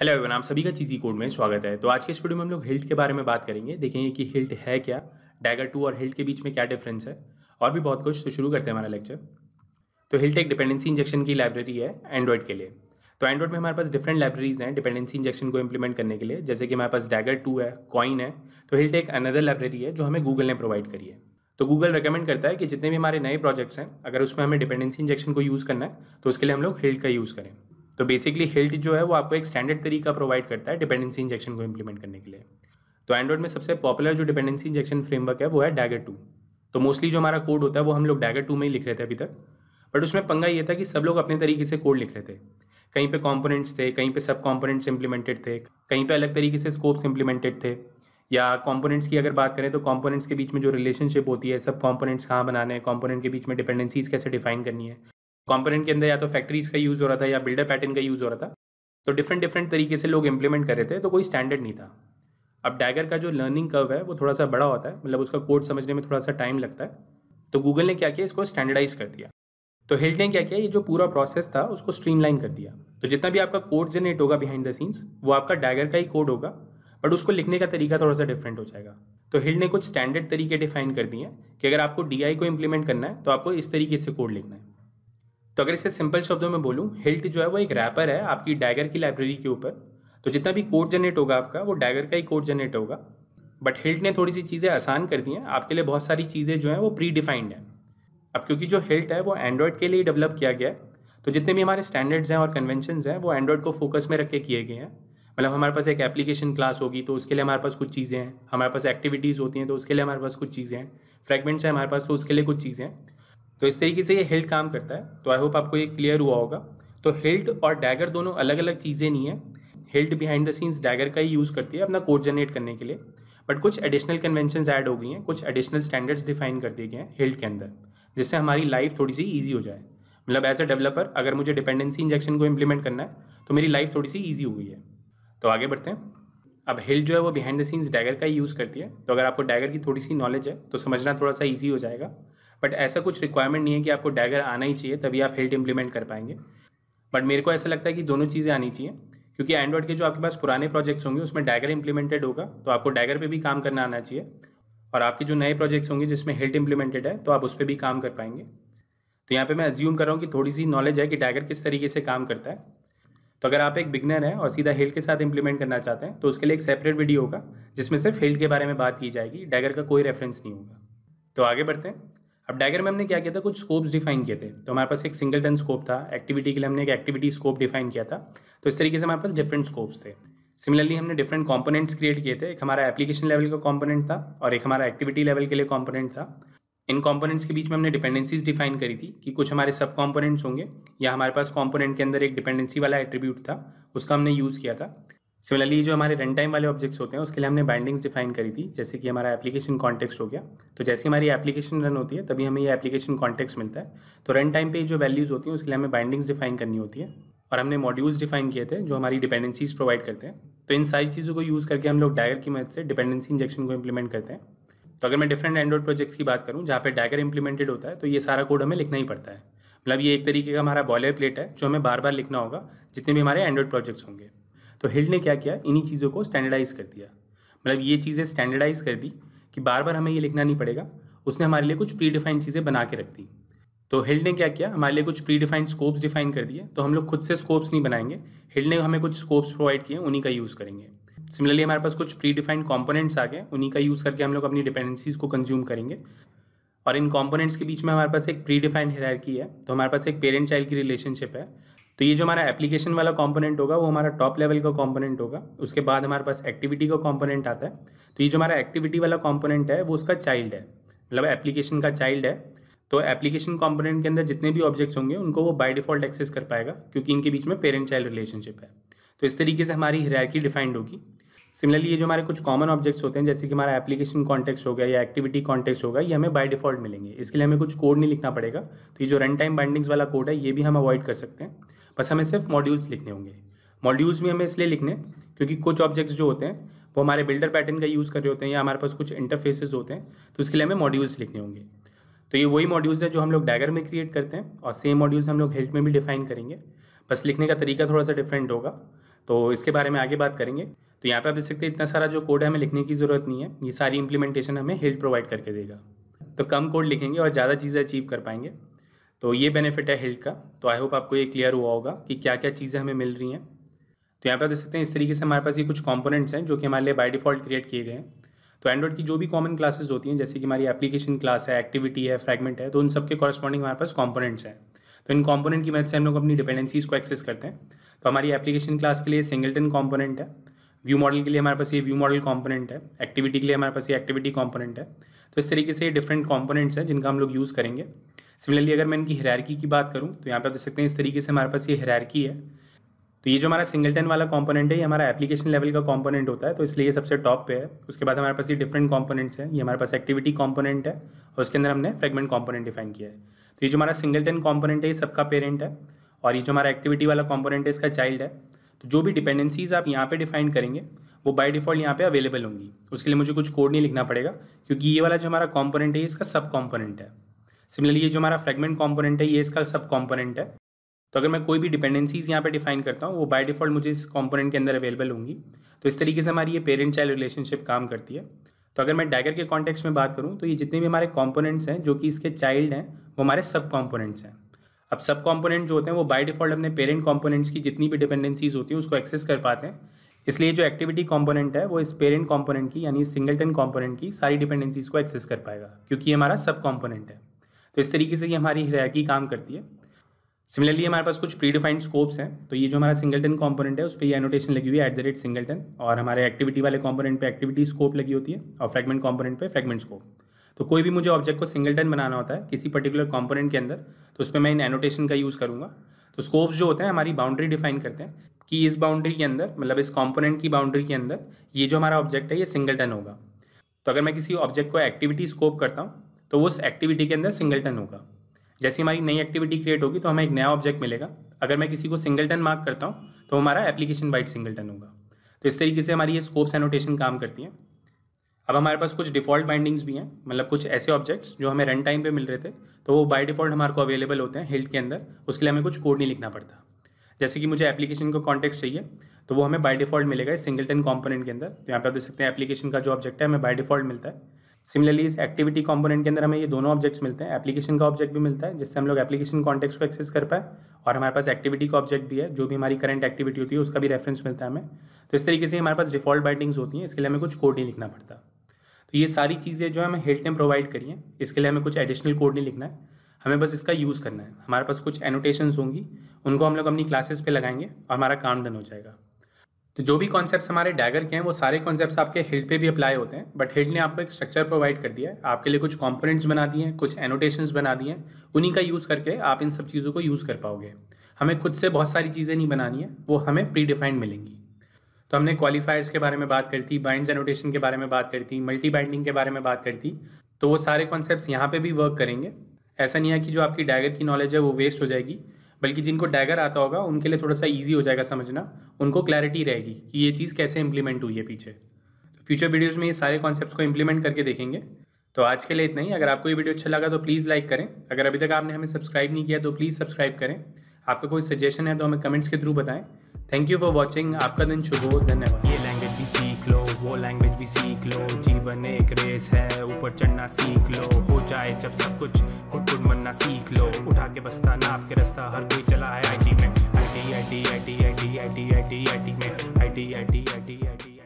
hello एवं आप सभी का चीज़ी कोड में स्वागत है तो आज के इस वीडियो में हम लोग हिल्ट के बारे में बात करेंगे देखेंगे कि हिल्ट है क्या डैगर टू और हिल्ट के बीच में क्या डिफरेंस है और भी बहुत कुछ तो शुरू करते हैं हमारा लेक्चर तो हिल्ट एक डिपेंडेंसी इंजेक्शन की लाइब्रेरी है एंड्रॉइड के लिए तो एंड्रॉइड में हमारे पास डिफरेंट लाइब्रेरीज हैं डिपेंडेंसी इंजेक्शन को इम्प्लीमेंट करने के लिए जैसे कि हमारे पास डैगर टू है कॉइन है तो हिल्ट एक अनदर लाइब्रेरी है जो हमें गूगल ने प्रोवाइड करी है तो गूगल रिकमेंड करता है कि जितने भी हमारे नए प्रोजेक्ट्स हैं अगर उसमें हमें डिपेंडेंसी इंजेक्शन को यूज़ करना है तो उसके लिए हम लोग हिल्ट का यूज़ करें तो बेसिकली हिल्ट जो है वो आपको एक स्टैंडर्ड तरीका प्रोवाइड करता है डिपेंडेंसी इंजेक्शन को इम्प्लीमेंट करने के लिए तो एंड्रॉइड में सबसे पॉपुलर जो डिपेंडेंसी इंजेक्शन फ्रेमवर्क है वो है डैगर टू तो मोस्टली जो हमारा कोड होता है वो हम लोग डैगर टू में ही लिख रहे थे अभी तक बट उसमें पंगा ये था कि सब लोग अपने तरीके से कोड लिख रहे थे कहीं पे कंपोनेंट्स थे कहीं पे सब कंपोनेंट्स इंप्लीमेंटेड थे कहीं पे अलग तरीके से स्कोप्स इंप्लीमेंटेड थे या कंपोनेंट्स की अगर बात करें तो कंपोनेंट्स के बीच में जो रिलेशनशिप होती है सब कंपोनेंट्स कहाँ बनाने हैं कंपोनेंट के बीच में डिपेंडेंसीज कैसे डिफाइन करनी है कंपोनेंट के अंदर या तो फैक्ट्रीज का यूज़ हो रहा था या बिल्डर पैटर्न का यूज़ हो रहा था तो डिफरेंट डिफरेंट तरीके से लोग इम्प्लीमेंट कर रहे थे तो कोई स्टैंडर्ड नहीं था अब डैगर का जो लर्निंग कर्व है वो थोड़ा सा बड़ा होता है मतलब उसका कोड समझने में थोड़ा सा टाइम लगता है तो गूगल ने क्या किया इसको स्टैंडर्डाइज कर दिया तो हिल्ट ने क्या किया ये जो पूरा प्रोसेस था उसको स्ट्रीमलाइन कर दिया तो जितना भी आपका कोड जनरेट होगा बिहाइंड द सीन्स वो आपका डैगर का ही कोड होगा बट उसको लिखने का तरीका थोड़ा सा डिफरेंट हो जाएगा तो हिल्ड ने कुछ स्टैंडर्ड तरीके डिफाइन कर दिए हैं कि अगर आपको डी को इम्प्लीमेंट करना है तो आपको इस तरीके से कोड लिखना है तो अगर इसे सिंपल शब्दों में बोलूँ हिल्ट जो है वो एक रैपर है आपकी डैगर की लाइब्रेरी के ऊपर तो जितना भी कोड जनरेट होगा आपका वो डैगर का ही कोड जनरेट होगा बट हिल्ट ने थोड़ी सी चीज़ें आसान कर दी हैं आपके लिए बहुत सारी चीज़ें जो हैं वो प्री डिफाइंड हैं अब क्योंकि जो हिल्ट है वो एंड्रॉयड के लिए डेवलप किया गया है तो जितने भी हमारे स्टैंडर्ड्स हैं और कन्वेंशन हैं वो एंड्रॉयड को फोकस में रख के किए गए हैं मतलब हमारे पास एक एप्लीकेशन क्लास होगी तो उसके लिए हमारे पास कुछ चीज़ें हैं हमारे पास एक्टिविटीज़ होती हैं तो उसके लिए हमारे पास कुछ चीज़ें हैं फ्रेगमेंट्स हैं हमारे पास तो उसके लिए कुछ चीज़ें हैं तो इस तरीके से ये हिल्ट काम करता है तो आई होप आपको ये क्लियर हुआ होगा तो हिल्ट और डैगर दोनों अलग अलग चीज़ें नहीं है Hilt behind the scenes Dagger का ही यूज़ करती है अपना कोड जनरेट करने के लिए बट कुछ एडिशनल कन्वेंशन ऐड हो गई हैं कुछ एडिशनल स्टैंडर्ड्स डिफाइन कर दिए गए हैं हिल्ट के अंदर जिससे हमारी लाइफ थोड़ी सी ईजी हो जाए मतलब एज अ डेवलपर अगर मुझे डिपेंडेंसी इंजेक्शन को इम्प्लीमेंट करना है तो मेरी लाइफ थोड़ी सी ईजी हो गई है तो आगे बढ़ते हैं अब हिल जो है वो बिहाइंड द सीन्स डैगर का ही यूज़ करती है तो अगर आपको डैगर की थोड़ी सी नॉलेज है तो समझना थोड़ा सा ईजी हो जाएगा बट ऐसा कुछ रिक्वायरमेंट नहीं है कि आपको डैगर आना ही चाहिए तभी आप हेल्ट इम्प्लीमेंट कर पाएंगे बट मेरे को ऐसा लगता है कि दोनों चीज़ें आनी चाहिए क्योंकि एंड्रॉइड के जो आपके पास पुराने प्रोजेक्ट्स होंगे उसमें डैगर इम्प्लीमेंटेड होगा तो आपको डैगर पर भी काम करना आना चाहिए और आपके जो नए प्रोजेक्ट्स होंगे जिसमें हेल्ट इम्प्लीमेंटेड है तो आप उस पर भी काम कर पाएंगे तो यहाँ पे मैं अज्यूम कर रहा हूँ कि थोड़ी सी नॉलेज है कि डैगर किस तरीके से काम करता है तो अगर आप एक बिगनर हैं और सीधा हेल्थ के साथ इम्प्लीमेंट करना चाहते हैं तो उसके लिए एक सेपरेट वीडियो होगा जिसमें सिर्फ हेल्थ के बारे में बात की जाएगी डैगर का कोई रेफरेंस नहीं होगा तो आगे बढ़ते हैं अब डायग्राम में हमने क्या किया था कुछ स्कोप्स डिफाइन किए थे तो हमारे पास एक सिंगल टन स्कोप था एक्टिविटी के लिए हमने एक एक्टिविटी स्कोप डिफाइन किया था तो इस तरीके से हमारे पास डिफरेंट स्कोप्स थे सिमिलरली हमने डिफरेंट कंपोनेंट्स क्रिएट किए थे एक हमारा एप्लीकेशन लेवल का कंपोनेंट था और एक हमारा एक्टिविटी लेवल के लिए कंपोनेंट था इन कंपोनेंट्स के बीच में हमने डिपेंडेंसीज डिफाइन करी थी कि कुछ हमारे सब कंपोनेंट्स होंगे या हमारे पास कंपोनेंट के अंदर एक डिपेंडेंसी वाला एट्रीब्यूट था उसका हमने यूज़ किया था सिमिलरली जो हमारे रन टाइम वाले ऑब्जेक्ट्स होते हैं उसके लिए हमने बाइंडिंग्स डिफाइन करी थी जैसे कि हमारा एप्लीकेशन कॉन्टेक्स्ट हो गया तो जैसे हमारी एप्लीकेशन रन होती है तभी हमें ये एप्लीकेशन कॉन्टेक्स्ट मिलता है तो रन टाइम पे जो वैल्यूज़ होती हैं उसके लिए हमें बाइंडिंग्स डिफाइन करनी होती है और हमने मॉड्यूल्स डिफाइन किए थे जो हमारी डिपेंडेंसीज प्रोवाइड करते हैं तो इन सारी चीज़ों को यूज़ करके हम लोग डायर की मदद से डिपेंडेंसी इंजेक्शन को इम्प्लीमेंट करते हैं तो अगर मैं डिफरेंट एंड्रॉइड प्रोजेक्ट्स की बात करूँ जहाँ पर डायगर इंप्लीमेंटेड होता है तो ये सारा कोड हमें लिखना ही पड़ता है मतलब ये एक तरीके का हमारा बॉयर प्लेट है जो हमें बार बार लिखना होगा जितने भी हमारे एंड्रॉइड प्रोजेक्ट्स होंगे तो हिल्ड ने क्या किया इन्हीं चीज़ों को स्टैंडर्डाइज कर दिया मतलब ये चीज़ें स्टैंडर्डाइज कर दी कि बार बार हमें ये लिखना नहीं पड़ेगा उसने हमारे लिए कुछ प्री डिफाइंड चीज़ें बना के रख दी तो हिल्ड ने क्या किया हमारे लिए कुछ प्री डिफाइंड स्कोप्स डिफाइन कर दिए तो हम लोग खुद से स्कोप्स नहीं बनाएंगे हिल्ड ने हमें कुछ स्कोप्स प्रोवाइड किए उन्हीं का यूज़ करेंगे सिमिलरली हमारे पास कुछ प्री डिफाइंड कॉम्पोनेंट्स आ गए उन्हीं का यूज़ करके हम लोग अपनी डिपेंडेंसीज को कंज्यूम करेंगे और इन कॉम्पोनेंट्स के बीच में हमारे पास एक प्री डिफाइंड हिरारकी है तो हमारे पास एक पेरेंट चाइल्ड की रिलेशनशिप है तो ये जो हमारा एप्लीकेशन वाला कॉम्पोनेंट होगा वो हमारा टॉप लेवल का कॉम्पोनेंट होगा उसके बाद हमारे पास एक्टिविटी का कॉम्पोनेंट आता है तो ये जो हमारा एक्टिविटी वाला कॉम्पोनेंट है वो उसका चाइल्ड है मतलब एप्लीकेशन का चाइल्ड है तो एप्लीकेशन कॉम्पोनेंट के अंदर जितने भी ऑब्जेक्ट्स होंगे उनको वो बाई डिफॉल्ट एक्सेस कर पाएगा क्योंकि इनके बीच में पेरेंट चाइल्ड रिलेशनशिप है तो इस तरीके से हमारी हिरायकी डिफाइंड होगी सिमिलरली ये जो हमारे कुछ कॉमन ऑब्जेक्ट्स होते हैं जैसे कि हमारा एप्लीकेशन कॉन्टेक्स हो गया या एक्टिविटी कॉन्टेक्स होगा ये हमें बाय डिफॉल्ट मिलेंगे इसके लिए हमें कुछ कोड नहीं लिखना पड़ेगा तो ये जो रन टाइम बाइंडिंग्स वाला कोड है ये भी हम अवॉइड कर सकते हैं बस हमें सिर्फ मॉड्यूल्स लिखने होंगे मॉड्यूल्स भी हमें इसलिए लिखने क्योंकि कुछ ऑब्जेक्ट्स जो होते हैं वो हमारे बिल्डर पैटर्न का यूज़ कर रहे होते हैं या हमारे पास कुछ इंटरफेसेस होते हैं तो इसके लिए हमें मॉड्यूल्स लिखने होंगे तो ये वही मॉड्यूल्स हैं जो हम लोग डैगर में क्रिएट करते हैं और सेम मॉड्यूल्स हम लोग हेल्थ में भी डिफाइन करेंगे बस लिखने का तरीका थोड़ा सा डिफरेंट होगा तो इसके बारे में आगे बात करेंगे तो यहाँ पे आप देख सकते हैं इतना सारा जो कोड है हमें लिखने की ज़रूरत नहीं है ये सारी इंप्लीमेंटेशन हमें हेल्थ प्रोवाइड करके देगा तो कम कोड लिखेंगे और ज़्यादा चीज़ें अचीव कर पाएंगे तो ये बेनिफिट है हेल्थ का तो आई होप आपको ये क्लियर हुआ होगा कि क्या क्या चीज़ें हमें मिल रही हैं तो यहाँ पर आप देख सकते हैं इस तरीके से हमारे पास ये कुछ कॉम्पोनेंट्स हैं जो कि हमारे लिए बाई डिफ़ॉल्ट क्रिएट किए गए हैं तो एंड्रॉइड की जो भी कॉमन क्लासेस होती हैं जैसे कि हमारी एप्लीकेशन क्लास है एक्टिविटी है फ्रेगमेंट है तो उन सबके कॉरस्पॉन्डिंग हमारे पास कॉम्पोनेंट्स हैं तो इन कॉम्पोनेंट की मदद से हम लोग अपनी डिपेंडेंसीज़ को एक्सेस करते हैं तो हमारी एप्लीकेशन क्लास के लिए सिंगल्टन कॉम्पोनेंट है व्यू मॉडल के लिए हमारे पास ये व्यू मॉडल कॉम्पोनेंट है एक्टिविटी के लिए हमारे पास ये एक्टिविटी कॉम्पोनेंट है तो इस तरीके से ये डिफरेंट कॉम्पोनेंट्स हैं जिनका हम लोग यूज़ करेंगे सिमिलरली अगर मैं इनकी हरारकी की बात करूँ तो यहाँ पर देख सकते हैं इस तरीके से हमारे पास ये हरारकी है तो ये जो हमारा सिंगलटन वाला कॉम्पोनेंट है ये हमारा एप्लीकेशन लेवल का कॉम्पोनेंट होता है तो इसलिए सबसे टॉप पे है उसके बाद हमारे पास ये डिफरेंट कॉम्पोनेंट्स हैं ये हमारे पास एक्टिविटी कॉम्पोनेंट है और उसके अंदर हमने फ्रेगमेंट कॉम्पोनेंट डिफाइन किया है तो ये जो हमारा सिंगलटन कॉम्पोनेंट है ये सबका पेरेंट है और ये जो हमारा एक्टिविटी वाला कॉम्पोनेंट है इसका चाइल्ड है तो जो भी डिपेंडेंसीज आप यहाँ पे डिफाइन करेंगे वो बाय डिफ़ॉल्ट यहाँ पे अवेलेबल होंगी उसके लिए मुझे कुछ कोड नहीं लिखना पड़ेगा क्योंकि ये वाला जो हमारा कॉम्पोनेंट है इसका सब कॉम्पोनेंट है सिमिलरली ये जो हमारा फ्रेगमेंट कॉम्पोनेंट है ये इसका सब कॉम्पोनेंट है तो अगर मैं कोई भी डिपेंडेंसीज यहाँ पे डिफाइन करता हूँ वो बाय डिफ़ॉल्ट मुझे इस कॉम्पोनेंट के अंदर अवेलेबल होंगी तो इस तरीके से हमारी ये पेरेंट चाइल्ड रिलेशनशिप काम करती है तो अगर मैं डैगर के कॉन्टेक्स्ट में बात करूँ तो ये जितने भी हमारे कॉम्पोनेंट्स हैं जो कि इसके चाइल्ड हैं वो हमारे सब कॉम्पोनेंट्स हैं अब सब कॉम्पोनेंट जो होते हैं वो बाय डिफ़ॉल्ट अपने पेरेंट कॉम्पोनेंट्स की जितनी भी डिपेंडेंसीज होती हैं उसको एक्सेस कर पाते हैं इसलिए जो एक्टिविटी कॉम्पोनेंट है वो इस पेरेंट कॉम्पोनेंट की यानी सिंगलटन कॉम्पोनेंट की सारी डिपेंडेंसीज को एक्सेस कर पाएगा क्योंकि ये हमारा सब कॉम्पोनेंट है तो इस तरीके से ये हमारी हिराकी काम करती है सिमिलरली हमारे पास कुछ प्री डिफाइंड स्कोप्स हैं तो ये जो हमारा सिंगलटन कॉम्पोनेंट है उस पर ये एनोटेशन लगी हुई है एट द रेट सिंगलटन और हमारे एक्टिविटी वाले कॉम्पोनेंट पर एक्टिविटी स्कोप लगी होती है और फ्रेगमेंट कॉम्पोनेंट पर फ्रेगमेंट स्कोप तो कोई भी मुझे ऑब्जेक्ट को सिंगलटन बनाना होता है किसी पर्टिकुलर कॉम्पोनेंट के अंदर तो उसमें मैं इन एनोटेशन का यूज़ करूँगा तो स्कोप्स जो होते हैं हमारी बाउंड्री डिफाइन करते हैं कि इस बाउंड्री के अंदर मतलब इस कॉम्पोनेंट की बाउंड्री के अंदर ये जो हमारा ऑब्जेक्ट है ये सिंगलटन होगा तो अगर मैं किसी ऑब्जेक्ट को एक्टिविटी स्कोप करता हूँ तो उस एक्टिविटी के अंदर सिंगलटन होगा जैसे हमारी नई एक्टिविटी क्रिएट होगी तो हमें एक नया ऑब्जेक्ट मिलेगा अगर मैं किसी को सिंगलटन मार्क करता हूँ तो हमारा एप्लीकेशन वाइड सिंगलटन होगा तो इस तरीके से हमारी ये स्कोप्स एनोटेशन काम करती हैं अब हमारे पास कुछ डिफ़ॉल्ट बाइंडिंग्स भी हैं मतलब कुछ ऐसे ऑब्जेक्ट्स जो हमें रन टाइम पे मिल रहे थे तो वो बाय डिफ़ॉल्ट हमारे को अवेलेबल होते हैं हेल्थ के अंदर उसके लिए हमें कुछ कोड नहीं लिखना पड़ता जैसे कि मुझे एप्लीकेशन का कॉन्टेक्स्ट चाहिए तो वो हमें बाय डिफ़ॉल्ट मिलेगा इस सिंगलटन कॉम्पोनेंट के अंदर तो यहाँ पे आप देख सकते हैं एप्लीकेशन का जो ऑब्जेक्ट है हमें बाय डिफ़ॉल्ट मिलता है सिमिलरली इस एक्टिविटी कॉम्पोनेंट के अंदर हमें ये दोनों ऑब्जेक्ट्स मिलते हैं एप्लीकेशन का ऑब्जेक्ट भी मिलता है जिससे हम लोग एप्लीकेशन कॉन्टेक्स को एक्सेस कर पाए और हमारे पास एक्टिविटी का ऑब्जेक्ट भी है जो भी हमारी करंट एक्टिविटी होती है उसका भी रेफरेंस मिलता है हमें तो इस तरीके से हमारे पास डिफॉल्ट बाइंडिंग्स होती हैं इसके लिए हमें कुछ कोड नहीं लिखना पड़ता तो ये सारी चीज़ें जो है हमें हेल्थ ने प्रोवाइड करी हैं इसके लिए हमें कुछ एडिशनल कोड नहीं लिखना है हमें बस इसका यूज़ करना है हमारे पास कुछ एनोटेशंस होंगी उनको हम लोग अपनी क्लासेस पे लगाएंगे और हमारा काम डन हो जाएगा तो जो भी कॉन्सेप्ट्स हमारे डैगर के हैं वो सारे कॉन्सेप्ट्स आपके हिल्ट पे भी अप्लाई होते हैं बट हिल्ट ने आपको एक स्ट्रक्चर प्रोवाइड कर दिया है आपके लिए कुछ कॉम्पोनेंट्स बना दिए हैं कुछ एनोटेशन बना दिए हैं उन्हीं का यूज़ करके आप इन सब चीज़ों को यूज़ कर पाओगे हमें खुद से बहुत सारी चीज़ें नहीं बनानी है वो हमें प्री डिफाइंड मिलेंगी तो हमने क्वालिफायर्स के बारे में बात करी थी बाइंड्स एनोटेशन के बारे में बात करी थी मल्टी बाइंडिंग के बारे में बात करी थी तो वो सारे कॉन्सेप्ट यहाँ पर भी वर्क करेंगे ऐसा नहीं है कि जो आपकी डैगर की नॉलेज है वो वेस्ट हो जाएगी बल्कि जिनको डैगर आता होगा उनके लिए थोड़ा सा ईजी हो जाएगा समझना उनको क्लैरिटी रहेगी कि ये चीज़ कैसे इंप्लीमेंट हुई है पीछे तो फ्यूचर वीडियोज़ में ये सारे कॉन्सेप्ट्स को इंप्लीमेंट करके देखेंगे तो आज के लिए इतना ही अगर आपको ये वीडियो अच्छा लगा तो प्लीज़ लाइक करें अगर अभी तक आपने हमें सब्सक्राइब नहीं किया तो प्लीज़ सब्सक्राइब करें आपका कोई सजेशन है तो हमें कमेंट्स के थ्रू बताएं थैंक यू फॉर वॉचिंग आपका दिन शुभ हो धन्यवाद ये लैंग्वेज भी सीख लो वो लैंग्वेज भी सीख लो जीवन एक रेस है ऊपर चढ़ना सीख लो हो जाए जब सब कुछ खुद खुद मनना सीख लो उठा के बसता ना आपके रास्ता हर कोई चला है आई में I T I T I T I T I T I T I T में I T I T I T I T